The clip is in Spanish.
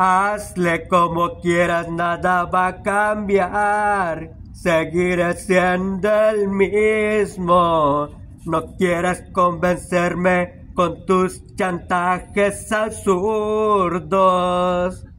Hazle como quieras, nada va a cambiar. Seguiré siendo el mismo. No quieras convencerme con tus chantajes absurdos.